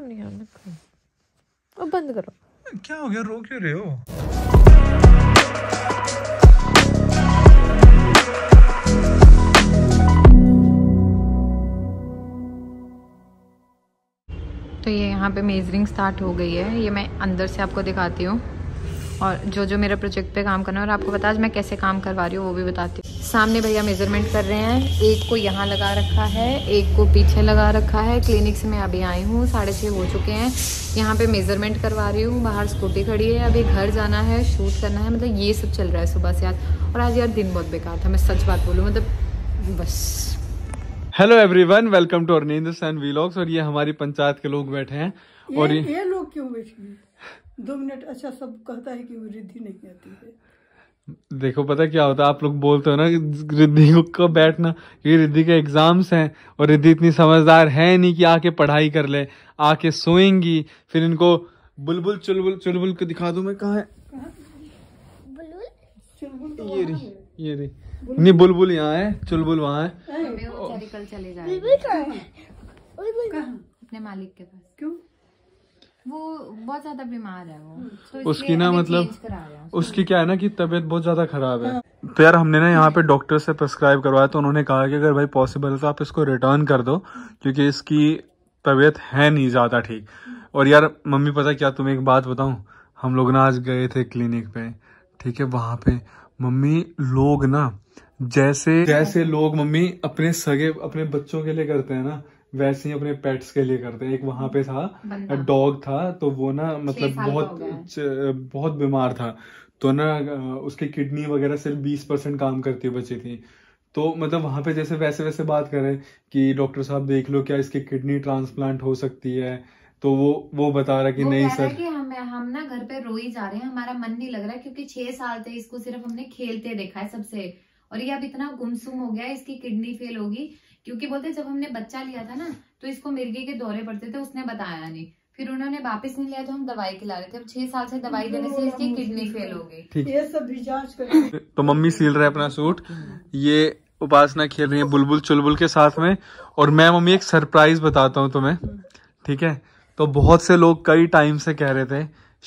करो ध्यान रखो अब बंद करो क्या हो गया रो क्यों रहे हो तो ये यहाँ पे मेजरिंग स्टार्ट हो गई है ये मैं अंदर से आपको दिखाती हूँ और जो जो मेरा प्रोजेक्ट पे काम करना है और आपको बता मैं कैसे काम करवा रही हूँ वो भी बताती हूँ सामने भैया मेजरमेंट कर रहे हैं एक को यहाँ लगा रखा है एक को पीछे लगा रखा है क्लिनिक से मैं अभी आई हूँ साढ़े छः हो चुके हैं यहाँ पे मेजरमेंट करवा रही हूँ बाहर स्कूटी खड़ी है अभी घर जाना है शूट करना है मतलब ये सब चल रहा है सुबह से आज और आज यार दिन बहुत बेकार था मैं सच बात बोलूँ मतलब बस hello everyone welcome to Arninder Sain vlogs और ये हमारी पंचायत के लोग बैठे हैं और ये, ये लोग क्यों बैठे हैं दो मिनट अच्छा सब कहता है कि वृद्धि नहीं आती है देखो पता क्या होता है आप लोग बोलते हो ना रिद्धि को बैठना क्योंकि रिद्धि के एग्ज़ाम्स हैं और रिद्धि इतनी समझदार है नहीं कि आके पढ़ाई कर ले आके सोएंगी फिर इनको बुलबुल चुलबुल चुलबुल को दिखा दू मैं कहा है तो ये रही ये रही नहीं बुलबुल यहाँ है चुलबुल वहाँ है अपने मालिक के पास क्यों वो बहुत ज्यादा बीमार है वो हम्म। तो उसकी ना मतलब उसकी क्या है ना कि तबीयत बहुत ज्यादा खराब है तो यार हमने ना यहाँ पे डॉक्टर से प्रिस्क्राइब करवाया तो उन्होंने कहा कि अगर भाई पॉसिबल है तो आप इसको रिटर्न कर दो क्योंकि इसकी तबीयत है नहीं ज्यादा ठीक और यार मम्मी पता क्या तुम्हें एक बात बताऊ हम लोग ना आज गए थे क्लिनिक पे ठीक है वहाँ पे मम्मी लोग ना जैसे जैसे लोग मम्मी अपने सगे अपने बच्चों के लिए करते हैं ना वैसे ही अपने पेट्स के लिए करते हैं एक वहां पे था डॉग था तो वो ना मतलब बहुत बहुत बीमार था तो ना उसकी किडनी वगैरह सिर्फ बीस परसेंट काम करती बची थी तो मतलब वहाँ पे जैसे वैसे वैसे बात करें कि डॉक्टर साहब देख लो क्या इसकी किडनी ट्रांसप्लांट हो सकती है तो वो वो बता रहा कि नहीं सर कि हम हम ना घर पे रो ही जा रहे हैं हमारा मन नहीं लग रहा क्योंकि छह साल थे इसको सिर्फ हमने खेलते देखा है सबसे और ये अब इतना गुमसुम हो गया इसकी किडनी फेल होगी क्योंकि बोलते जब हमने बच्चा लिया था ना तो इसको मिर्गी के दौरे पड़ते थे उसने बताया नहीं फिर उन्होंने वापस नहीं लिया तो हम दवाई खिला रहे थे अब छह साल से दवाई देने से इसकी किडनी फेल हो गई ये सब भी जांच कर तो मम्मी सील रहे अपना सूट ये उपासना खेल रही है बुलबुल चुलबुल के साथ में और मैं मम्मी एक सरप्राइज बताता हूँ तुम्हें ठीक है तो बहुत से लोग कई टाइम से कह रहे थे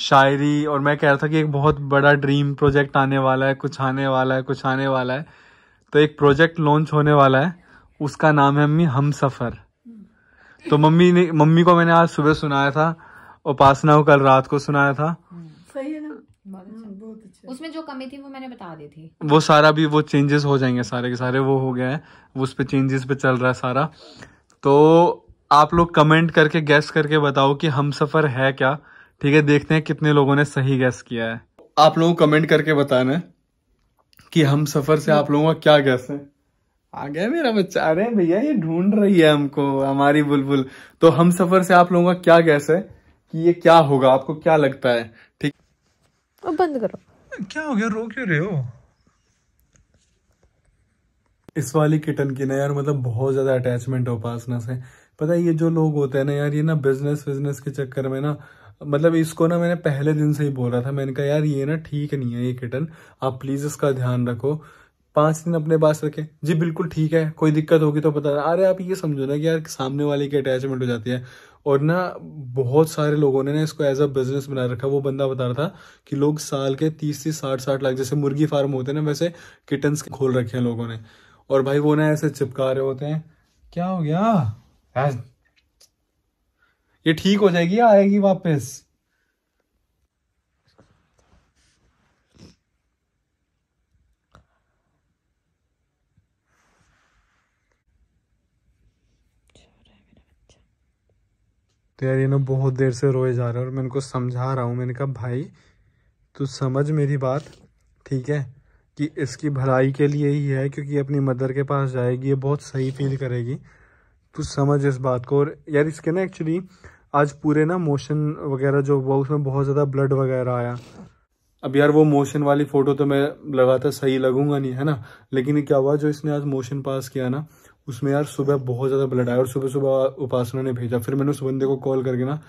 शायरी और मैं कह रहा था कि एक बहुत बड़ा ड्रीम प्रोजेक्ट आने वाला है कुछ आने वाला है कुछ आने वाला है तो एक प्रोजेक्ट लॉन्च होने वाला है उसका नाम है मम्मी हम सफर तो मम्मी ने मम्मी को मैंने आज सुबह सुनाया था उपासना को कल रात को सुनाया था सही है ना अच्छा। हम्म, अच्छा। उसमें जो कमी थी वो मैंने बता दी थी वो सारा भी वो चेंजेस हो जाएंगे सारे के सारे वो हो गया है उस पर चेंजेस पे चल रहा है सारा तो आप लोग कमेंट करके गैस करके बताओ कि हम सफर है क्या ठीक है देखते हैं कितने लोगों ने सही गैस किया है आप लोगों को कमेंट करके बताना है कि हम सफर से आप लोगों का क्या गैस है आ गया मेरा बच्चा अरे भैया ये ढूंढ रही है हमको हमारी बुलबुल तो हम सफर से आप लोगों का क्या गैस है कि ये क्या होगा आपको क्या लगता है ठीक अब बंद करो क्या हो गया रो क्यों रहे हो इस वाली किटन की ना यार मतलब बहुत ज्यादा अटैचमेंट है उपासना से पता है ये जो लोग होते हैं ना यार ये ना बिजनेस बिजनेस के चक्कर में ना मतलब इसको ना मैंने पहले दिन से ही बोला था मैंने कहा यार ये ना ठीक नहीं है ये किटन आप प्लीज इसका ध्यान रखो पांच दिन अपने पास रखें जी बिल्कुल ठीक है कोई दिक्कत होगी तो बता अरे आप ये समझो ना कि यार सामने वाले की अटैचमेंट हो जाती है और ना बहुत सारे लोगों ने ना इसको एज अ बिजनेस बना रखा वो बंदा बता रहा था कि लोग साल के तीस तीस साठ साठ लाख जैसे मुर्गी फार्म होते हैं ना वैसे किटन्स खोल रखे हैं लोगों ने और भाई वो ना ऐसे चिपका रहे होते हैं क्या हो गया ये ठीक हो जाएगी आएगी वापस तो यार ये ना बहुत देर से रोए जा रहे हैं और मैं इनको समझा रहा हूँ मैंने कहा भाई तू समझ मेरी बात ठीक है कि इसकी भलाई के लिए ही है क्योंकि अपनी मदर के पास जाएगी ये बहुत सही फील करेगी तू समझ इस बात को और यार इसके ना एक्चुअली आज पूरे ना मोशन वगैरह जो हुआ उसमें बहुत ज़्यादा ब्लड वगैरह आया अब यार वो मोशन वाली फ़ोटो तो मैं लगा था सही लगूंगा नहीं है ना लेकिन क्या हुआ जो इसने आज मोशन पास किया ना उसमें यार सुबह बहुत ज़्यादा ब्लड आया और सुबह सुबह उपासना ने भेजा फिर मैंने उस बंदे को कॉल करके ना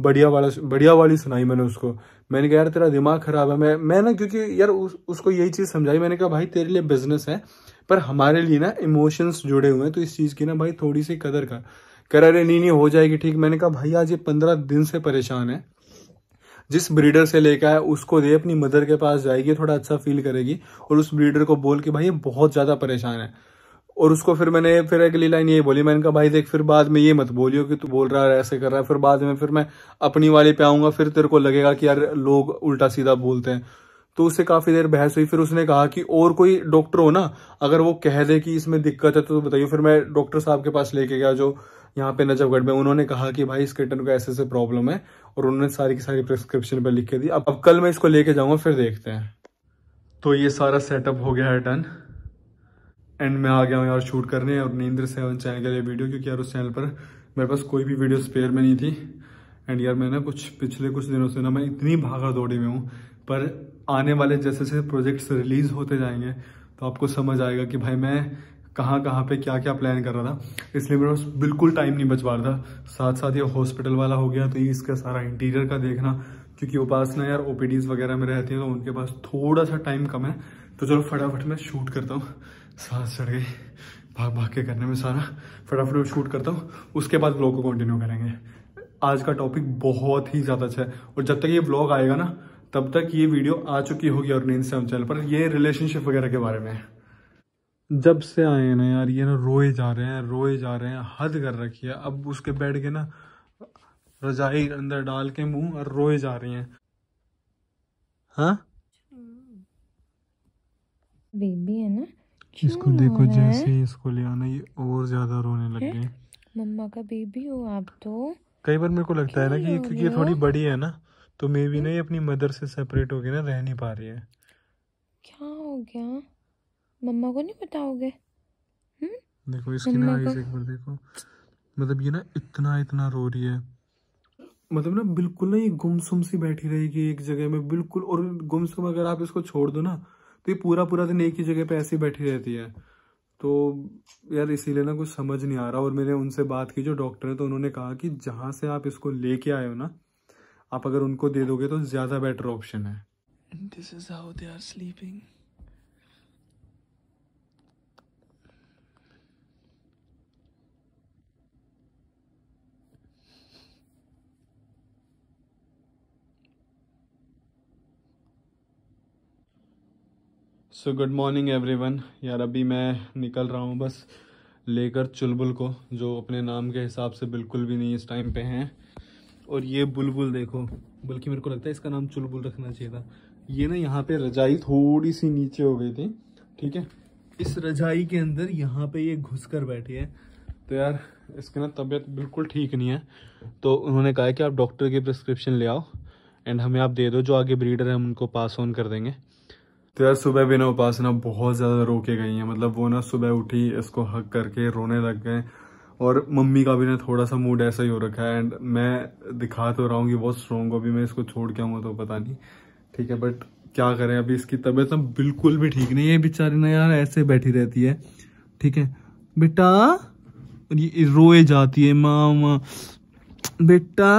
बढ़िया वाला बढ़िया वाली सुनाई मैंने उसको मैंने कहा यार तेरा दिमाग खराब है मैं मैं ना क्योंकि यार उस, उसको यही चीज़ समझाई मैंने कहा भाई तेरे लिए बिजनेस है पर हमारे लिए ना इमोशंस जुड़े हुए हैं तो इस चीज़ की ना भाई थोड़ी सी कदर कर कर अरे नहीं नहीं हो जाएगी ठीक मैंने कहा भाई आज ये पंद्रह दिन से परेशान है जिस ब्रीडर से लेकर आए उसको दे अपनी मदर के पास जाएगी थोड़ा अच्छा फील करेगी और उस ब्रीडर को बोल के भाई ये बहुत ज़्यादा परेशान है और उसको फिर मैंने फिर अगली लाइन ये बोली मैंने कहा भाई देख फिर बाद में ये मत बोलियो कि तू बोल रहा है ऐसे कर रहा है फिर बाद में फिर मैं अपनी वाले पे आऊंगा फिर तेरे को लगेगा कि यार लोग उल्टा सीधा बोलते हैं तो उससे काफ़ी देर बहस हुई फिर उसने कहा कि और कोई डॉक्टर हो ना अगर वो कह दे कि इसमें दिक्कत है तो बताइए फिर मैं डॉक्टर साहब के पास लेके गया जो यहाँ पे नजफगढ़ में उन्होंने कहा कि भाई इस किटन को ऐसे ऐसे प्रॉब्लम है और उन्होंने सारी की सारी प्रिस्क्रिप्शन पर लिख के दी अब अब कल मैं इसको लेके जाऊंगा फिर देखते हैं तो ये सारा सेटअप हो गया है डन एंड मैं आ गया हूँ यार शूट करने और नींद्र सेवन चैनल के लिए वीडियो क्योंकि यार उस चैनल पर मेरे पास कोई भी वीडियो स्पेयर में नहीं थी एंड यार मैं ना कुछ पिछले कुछ दिनों से ना मैं इतनी भागा दौड़ी में हूँ पर आने वाले जैसे जैसे प्रोजेक्ट्स रिलीज़ होते जाएंगे तो आपको समझ आएगा कि भाई मैं कहाँ कहाँ पे क्या क्या प्लान कर रहा था इसलिए मेरे पास बिल्कुल टाइम नहीं बच पा रहा था साथ साथ ये हॉस्पिटल वाला हो गया तो ये इसका सारा इंटीरियर का देखना क्योंकि उपासना यार ओ वगैरह में रहती हैं तो उनके पास थोड़ा सा टाइम कम है तो चलो फटाफट मैं शूट करता हूँ सांस चढ़ गई भाग भाग के करने में सारा फटाफट शूट करता हूँ उसके बाद ब्लॉग को कंटिन्यू करेंगे आज का टॉपिक बहुत ही ज़्यादा अच्छा है और जब तक ये ब्लॉग आएगा ना तब तक ये वीडियो आ चुकी होगी और इंस्टाग्राम चैनल पर ये रिलेशनशिप वगैरह के बारे में जब से आए हैं ना यार ये ना रोए जा रहे हैं रोए जा रहे हैं हद कर रखी है अब उसके बैठ के ना रजाई अंदर डाल के मुंह और रोए जा रही हैं हाँ बेबी है ना इसको देखो जैसे ही इसको ले आना ये और ज्यादा रोने लग गए मम्मा का बेबी हो आप तो कई बार मेरे को लगता है ना कि क्योंकि ये थोड़ी बड़ी है ना तो मे भी ना ये अपनी मदर से सेपरेट होके ना रह नहीं पा रही है क्या हो गया मम्मा को नहीं बताओगे हम्म? देखो इसकी ना आईज एक बार देखो मतलब ये ना इतना इतना रो रही है मतलब ना बिल्कुल ना ये गुमसुम सी बैठी रहेगी एक जगह में बिल्कुल और गुमसुम अगर आप इसको छोड़ दो ना तो ये पूरा पूरा दिन एक ही जगह पे ऐसी बैठी रहती है तो यार इसीलिए ना कुछ समझ नहीं आ रहा और मैंने उनसे बात की जो डॉक्टर है तो उन्होंने कहा कि जहाँ से आप इसको लेके आए हो ना आप अगर उनको दे दोगे तो ज़्यादा बेटर ऑप्शन है this is how they are sleeping so good morning everyone यार अभी मैं निकल रहा हूँ बस लेकर चुलबुल को जो अपने नाम के हिसाब से बिल्कुल भी नहीं इस टाइम पे हैं और ये बुलबुल देखो बल्कि मेरे को लगता है इसका नाम चुलबुल रखना चाहिए था ये ना यहाँ पे रजाई थोड़ी सी नीचे हो गई थी ठीक है इस रजाई के अंदर यहाँ पे ये घुस कर बैठी है तो यार इसकी ना तबीयत बिल्कुल ठीक नहीं है तो उन्होंने कहा कि आप डॉक्टर की प्रिस्क्रिप्शन ले आओ एंड हमें आप दे दो जो आगे ब्रीडर हैं हम उनको पास ऑन कर देंगे तो यार सुबह भी ना उपासना बहुत ज़्यादा रो के गई है मतलब वो ना सुबह उठी इसको हक करके रोने लग गए और मम्मी का भी ना थोड़ा सा मूड ऐसा ही हो रखा है एंड मैं दिखा तो रहा हूँ कि बहुत स्ट्रॉन्ग हो अभी मैं इसको छोड़ के आऊंगा तो पता नहीं ठीक है बट क्या करें अभी इसकी तबीयत ना बिल्कुल भी ठीक नहीं है बेचारी ना यार ऐसे बैठी रहती है ठीक है बेटा रोए जाती है माँ बेटा